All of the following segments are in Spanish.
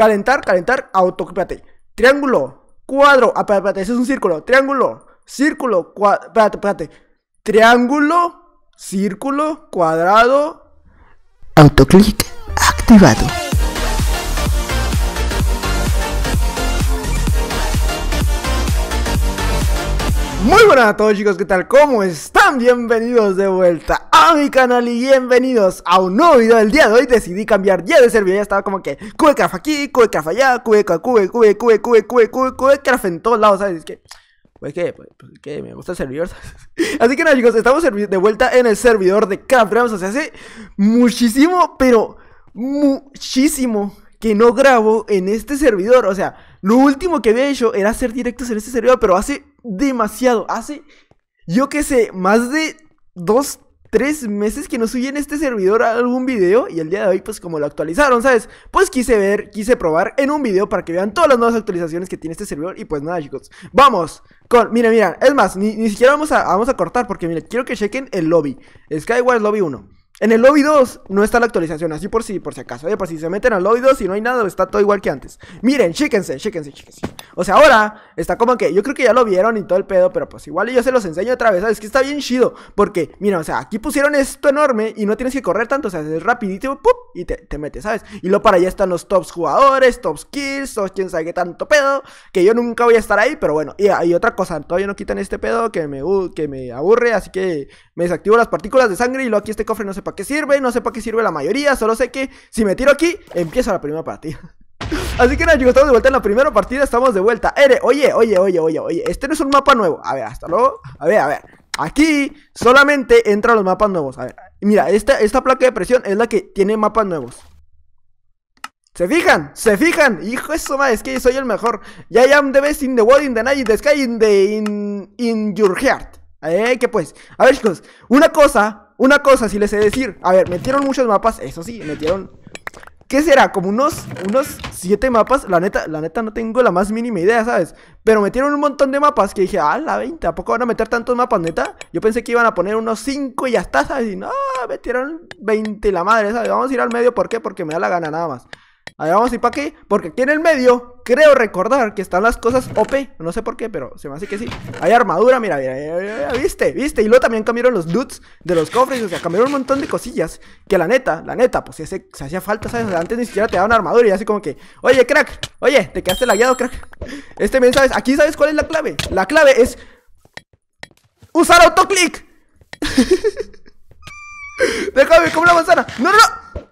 Calentar, calentar, auto, espérate. Triángulo, cuadro, ah, espérate, ese es un círculo. Triángulo, círculo, cuadrado espérate, espérate. Triángulo, círculo, cuadrado. Autoclic activado. Muy buenas a todos chicos, ¿qué tal? ¿Cómo están? Bienvenidos de vuelta a mi canal y bienvenidos a un nuevo video del día de hoy Decidí cambiar ya de servidor, ya estaba como que craft aquí, craft allá, Cube, Cube, Cube, Cube, Cube, Cube, Cube, craft en todos lados, ¿sabes? Es que, pues que, pues, pues que me gusta el servidor, Así que nada chicos, estamos de vuelta en el servidor de Craft o sea, hace muchísimo, pero muchísimo que no grabo en este servidor, o sea, lo último que había hecho era hacer directos en este servidor, pero hace demasiado. Hace, ah, yo que sé, más de dos, tres meses que no subí en este servidor algún video y el día de hoy pues como lo actualizaron, ¿sabes? Pues quise ver, quise probar en un video para que vean todas las nuevas actualizaciones que tiene este servidor y pues nada chicos, vamos con, mira, mira, es más, ni, siquiera vamos a, vamos a cortar porque mira, quiero que chequen el lobby, Skyward Lobby 1. En el lobby 2 no está la actualización, así por si, por si acaso. Oye, por si se meten al lobby 2 y no hay nada, está todo igual que antes. Miren, chíquense, chíquense, chíquense. O sea, ahora está como que yo creo que ya lo vieron y todo el pedo, pero pues igual yo se los enseño otra vez. ¿Sabes? que está bien chido, porque mira, o sea, aquí pusieron esto enorme y no tienes que correr tanto, o sea, es rapidito y te, metes, ¿sabes? Y luego para allá están los tops jugadores, tops kills, O quién sabe qué tanto pedo, que yo nunca voy a estar ahí, pero bueno. Y hay otra cosa, todavía no quitan este pedo que me, que me aburre, así que me desactivo las partículas de sangre y luego aquí este cofre no se para qué sirve, no sé para qué sirve la mayoría, solo sé que si me tiro aquí, empieza la primera partida. Así que nada chicos, estamos de vuelta en la primera partida, estamos de vuelta oye, oye, oye, oye, oye, este no es un mapa nuevo A ver, hasta luego, a ver, a ver Aquí solamente entran los mapas nuevos A ver, mira, esta, esta placa de presión es la que tiene mapas nuevos ¿Se fijan? ¿Se fijan? Hijo eso más, es que soy el mejor Ya ya am the best in the world, in the night, in the sky, in the... in, your heart eh, que pues, a ver chicos, una cosa una cosa si les he de decir. A ver, metieron muchos mapas, eso sí, metieron... ¿Qué será? Como unos, unos siete mapas. La neta, la neta no tengo la más mínima idea, ¿sabes? Pero metieron un montón de mapas que dije, ah, la 20, ¿a poco van a meter tantos mapas, neta? Yo pensé que iban a poner unos 5 y ya está, ¿sabes? Y no, metieron 20 la madre, ¿sabes? Vamos a ir al medio, ¿por qué? Porque me da la gana nada más. Ahí vamos a ir para aquí, porque aquí en el medio creo recordar que están las cosas OP. No sé por qué, pero se me hace que sí. Hay armadura, mira, mira, viste, viste. Y luego también cambiaron los loots de los cofres. O sea, cambiaron un montón de cosillas. Que la neta, la neta, pues se, hacía falta, ¿sabes? antes ni siquiera te daban armadura. Y así como que, oye, crack, oye, te quedaste lagueado, crack. Este bien, ¿sabes? Aquí, ¿sabes cuál es la clave? La clave es usar autoclick. Déjame como la manzana. No, no, no.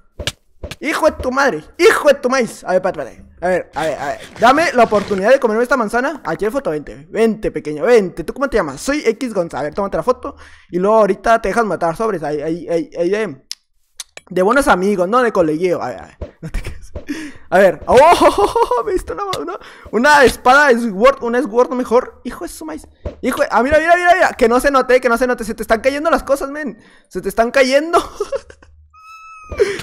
Hijo de tu madre, hijo de tu maíz A ver, espérate, a ver, a ver, a ver Dame la oportunidad de comerme esta manzana Aquí hay foto, vente, vente pequeño, vente ¿Tú cómo te llamas? Soy X González, a ver, tómate la foto Y luego ahorita te dejas matar sobres Ahí, ahí, ahí, ahí de, de buenos amigos, no de colegio, A ver, a ver, no te quedes A ver, oh, oh, oh, me diste una, una, espada Sword, una Sword mejor Hijo de su maíz, hijo de, ah, mira, mira, mira, mira Que no se note, que no se note, se te están cayendo las cosas, men Se te están cayendo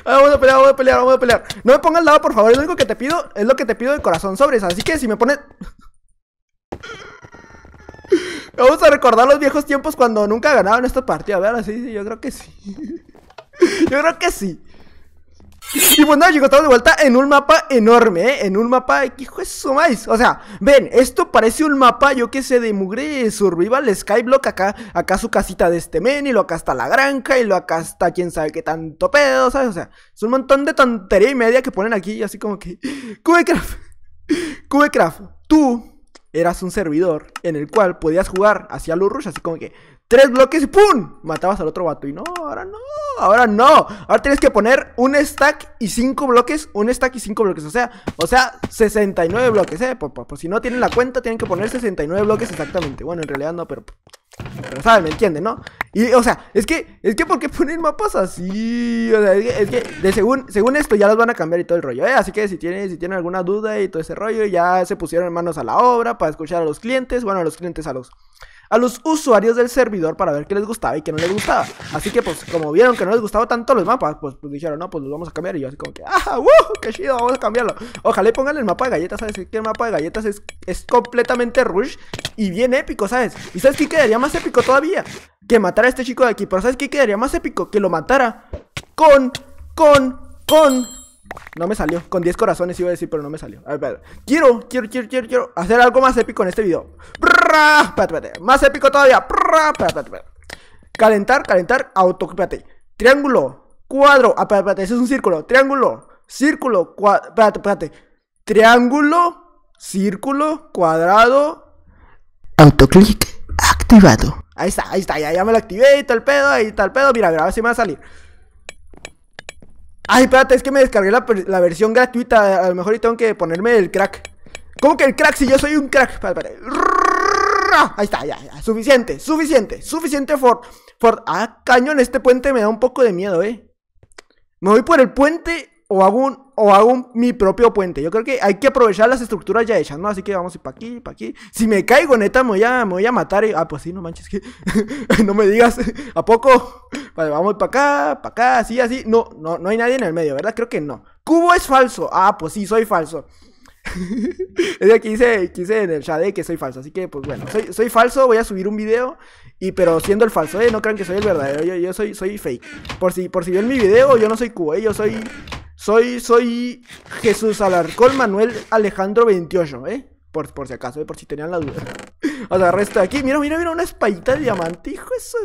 Ah, vamos a pelear, vamos a pelear, vamos a pelear. No me pongas al lado, por favor. lo único que te pido, es lo que te pido de corazón sobres. Así que si me pones. Vamos a recordar los viejos tiempos cuando nunca ganaban esta partida. A ver, así, sí, yo creo que sí. Yo creo que sí. Y bueno, llegó todo de vuelta en un mapa enorme, ¿eh? En un mapa, hijo de su O sea, ven, esto parece un mapa, yo que sé, de mugre survival, skyblock, acá, acá su casita de este men, y lo acá está la granja, y lo acá está quién sabe qué tanto pedo, ¿sabes? O sea, es un montón de tontería y media que ponen aquí, así como que... Cubecraft, Cubecraft, tú eras un servidor en el cual podías jugar hacia los rush, así como que tres bloques y ¡pum! Matabas al otro vato. Y no, ahora no, ahora no. Ahora tienes que poner un stack y cinco bloques, un stack y cinco bloques. O sea, o sea, 69 bloques, ¿eh? por si no tienen la cuenta, tienen que poner 69 bloques exactamente. Bueno, en realidad no, pero pero saben, ¿me entienden, no? Y, o sea, es que, es que, ¿por qué ponen mapas así? O sea, es que, de según, según esto ya los van a cambiar y todo el rollo, ¿eh? Así que si tienen, si tienen alguna duda y todo ese rollo, ya se pusieron manos a la obra para escuchar a los clientes, bueno, a los clientes, a los, a los usuarios del servidor para ver qué les gustaba y qué no les gustaba. Así que pues como vieron que no les gustaba tanto los mapas, pues, pues dijeron, no, pues los vamos a cambiar. Y yo así como que, ¡ah! wow ¡uh! ¡Qué chido! Vamos a cambiarlo. Ojalá y pongan el mapa de galletas, ¿sabes? Que el mapa de galletas es, es completamente rush y bien épico, ¿sabes? ¿Y sabes qué quedaría más épico todavía? Que matara a este chico de aquí. Pero ¿sabes qué quedaría más épico? Que lo matara con, con, con no me salió. Con 10 corazones iba a decir, pero no me salió. A ver, quiero, quiero, quiero, quiero, quiero hacer algo más épico en este video. Más épico todavía. Calentar, calentar, auto. Triángulo, cuadro. Ah, espérate, ese es un círculo. Triángulo, círculo, cuadro. Espérate, espérate. Triángulo, círculo, cuadrado. Autoclick activado. Ahí está, ahí está, ya, me lo activé y tal pedo, ahí está el pedo. Mira, mira, a ver si me va a salir. Ay, espérate, es que me descargué la, versión gratuita. A lo mejor y tengo que ponerme el crack. ¿Cómo que el crack si yo soy un crack? Ahí está, ya, ya. Suficiente, suficiente, suficiente for, for... Ah, En este puente me da un poco de miedo, eh. Me voy por el puente o hago, o hago mi propio puente. Yo creo que hay que aprovechar las estructuras ya hechas, ¿no? Así que vamos a ir para aquí, para aquí. Si me caigo, neta, me voy a, voy a matar. Ah, pues sí, no manches, que no me digas, ¿a poco? Vale, vamos para acá, para acá, así, así. No, no, no hay nadie en el medio, ¿verdad? Creo que no. Cubo es falso. Ah, pues sí, soy falso. es de que en el de eh, que soy falso. Así que, pues bueno, soy, falso, voy a subir un video. Y pero siendo el falso, ¿eh? No crean que soy el verdadero, yo, yo soy, soy fake. Por si, por si ven mi video, yo no soy cubo, eh, Yo soy soy, soy Jesús Alarcón Manuel Alejandro 28, ¿eh? Por, por si acaso, ¿eh? por si tenían la duda. O sea, resto de aquí. Mira, mira, mira, una espallita de diamante, hijo. Eso.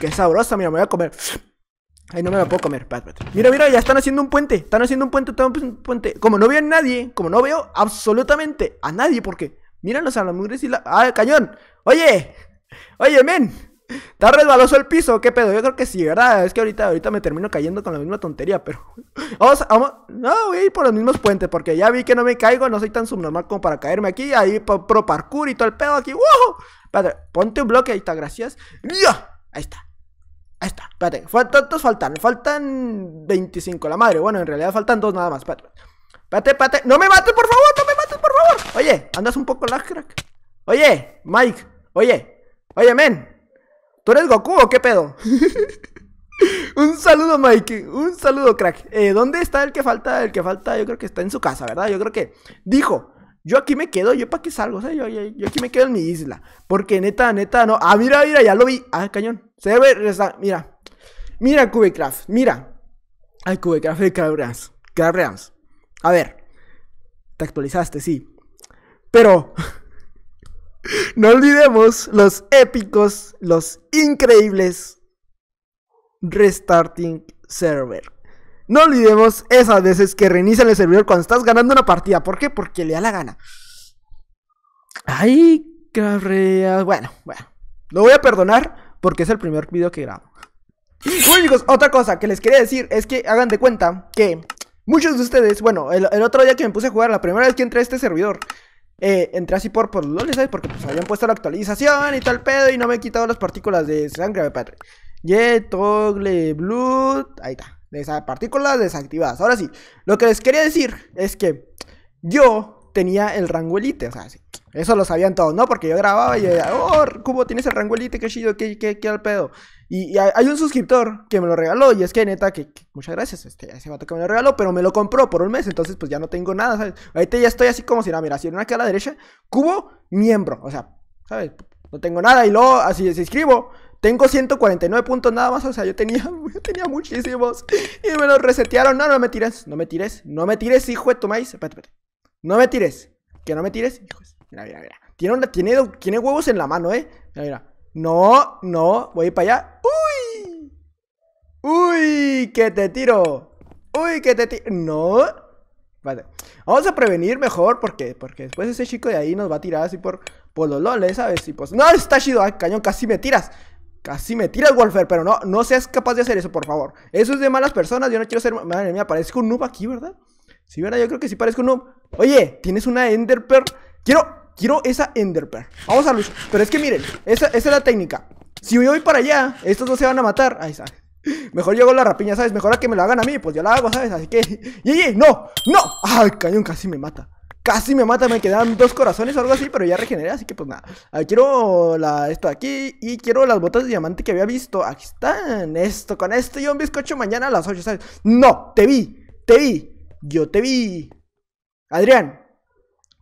Qué sabrosa, mira, me voy a comer. Ay, no me la puedo comer. Pat, Mira, mira, ya están haciendo un puente. Están haciendo un puente, están haciendo un puente. Como no veo a nadie, como no veo absolutamente a nadie, porque. mira los mugres y la. ¡Ah, cañón! ¡Oye! ¡Oye, men! ¿Está resbaloso el piso? ¿Qué pedo? Yo creo que sí, ¿verdad? Es que ahorita, ahorita me termino cayendo con la misma tontería, pero. Vamos, vamos. No, voy a ir por los mismos puentes, porque ya vi que no me caigo, no soy tan subnormal como para caerme aquí. Ahí pro, parkour y todo el pedo aquí. ¡Wow! Espérate, ponte un bloque, ahí está, gracias. ¡Ya! Ahí está. Ahí está, espérate. ¿Cuántos faltan? Faltan 25, la madre. Bueno, en realidad faltan dos nada más. Espérate, espérate, espérate. ¡No me mates, por favor! ¡No me mates, por favor! Oye, andas un poco las crack. Oye, Mike. Oye, oye, men. ¿Tú eres Goku o qué pedo? un saludo, Mikey. Un saludo, crack. Eh, ¿Dónde está el que falta? El que falta, yo creo que está en su casa, ¿verdad? Yo creo que dijo. Yo aquí me quedo, yo para qué salgo, o sea, yo, aquí me quedo en mi isla. Porque neta, neta, no. Ah, mira, mira, ya lo vi. Ah, cañón. Se ve, mira. Mira, Cubecraft, mira. Ay, Cubecraft de eh, Cabreans. Cabreans. A ver. Te actualizaste, sí. Pero. No olvidemos los épicos, los increíbles restarting server. No olvidemos esas veces que reinician el servidor cuando estás ganando una partida. ¿Por qué? Porque le da la gana. Ay, carrera. Bueno, bueno. Lo voy a perdonar porque es el primer video que grabo. Bueno chicos, otra cosa que les quería decir es que hagan de cuenta que muchos de ustedes, bueno, el, el otro día que me puse a jugar, la primera vez que entré a este servidor, eh, entré así por, por LOL, ¿sabes? Porque pues habían puesto la actualización y tal pedo y no me he quitado las partículas de sangre, padre. Jet, Togle, Blood, ahí está. De esas partículas desactivadas. Ahora sí, lo que les quería decir es que yo tenía el ranguelite, O sea, eso lo sabían todos, ¿no? Porque yo grababa y decía, oh, Cubo, tienes el ranguelite! Qué chido, qué, qué, qué al pedo. Y, hay un suscriptor que me lo regaló y es que neta, que, muchas gracias, este, ese vato que me lo regaló, pero me lo compró por un mes, entonces pues ya no tengo nada, ¿sabes? Ahorita ya estoy así como si, no, mira, si en una que a la derecha, cubo, miembro, o sea, ¿sabes? No tengo nada y luego así se escribo. Tengo 149 puntos nada más, o sea, yo tenía, yo tenía muchísimos. Y me los resetearon. No, no me tires, no me tires, no me tires, hijo de tu maíz. Espérate, espérate. No me tires. Que no me tires. Hijos. Mira, mira, mira. Tiene, tiene, tiene huevos en la mano, ¿eh? Mira, mira. No, no. Voy para allá. ¡Uy! ¡Uy! ¡Que te tiro! ¡Uy! ¡Que te tiro! ¡No! Vale. Vamos a prevenir mejor porque, porque después ese chico de ahí nos va a tirar así por, por los loles, ¿sabes? Y pues. ¡No! Está chido. Ah, cañón! Casi me tiras. Casi me tiras, Wolfer, pero no, no seas capaz de hacer eso, por favor. Eso es de malas personas, yo no quiero ser... Madre mía, parezco un noob aquí, ¿verdad? Si sí, Yo creo que sí parezco uno Oye, ¿tienes una Pearl? Quiero, quiero esa Pearl Vamos a luchar. Pero es que miren, esa, es la técnica. Si yo voy para allá, estos dos se van a matar. Ahí está. Mejor yo la rapiña, ¿sabes? Mejor a que me la hagan a mí, pues yo la hago, ¿sabes? Así que... ¡Yey, no! ¡No! ¡Ay, cañón! Casi me mata. Casi me mata, me quedan dos corazones o algo así, pero ya regeneré, así que pues nada. A ver, quiero la, esto de aquí y quiero las botas de diamante que había visto. Aquí están, esto, con esto y un bizcocho mañana a las 8, ¿sabes? No, te vi, te vi, yo te vi. Adrián,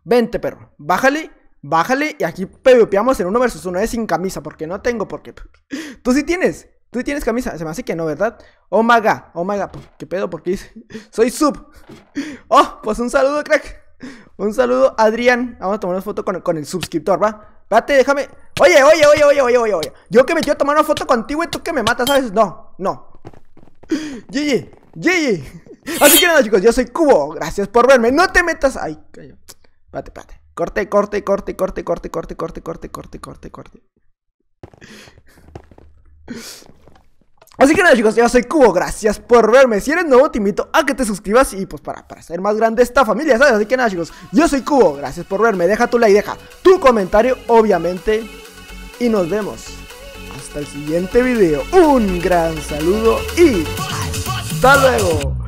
vente, perro. Bájale, bájale. Y aquí pepeamos en uno versus uno. Es ¿eh? sin camisa, porque no tengo porque. Tú sí tienes. Tú sí tienes camisa. Se me hace que no, ¿verdad? Oh my oh my ¿Qué pedo? Porque soy sub. Oh, pues un saludo, crack. Un saludo, Adrián. Vamos a tomar una foto con, el suscriptor, ¿va? Espérate, déjame. Oye, oye, oye, oye, oye, oye, oye. Yo que me quiero tomar una foto contigo y tú que me matas, ¿sabes? No, no. GG GG Así que nada, chicos, yo soy Cubo. Gracias por verme. No te metas. Ay, cayó. Pate, Corte, corte, corte, corte, corte, corte, corte, corte, corte, corte, corte. Así que nada chicos, yo soy Cubo, gracias por verme Si eres nuevo te invito a que te suscribas y pues para, para ser más grande esta familia, ¿sabes? Así que nada chicos, yo soy Cubo, gracias por verme Deja tu like, deja tu comentario, obviamente Y nos vemos hasta el siguiente video Un gran saludo y hasta luego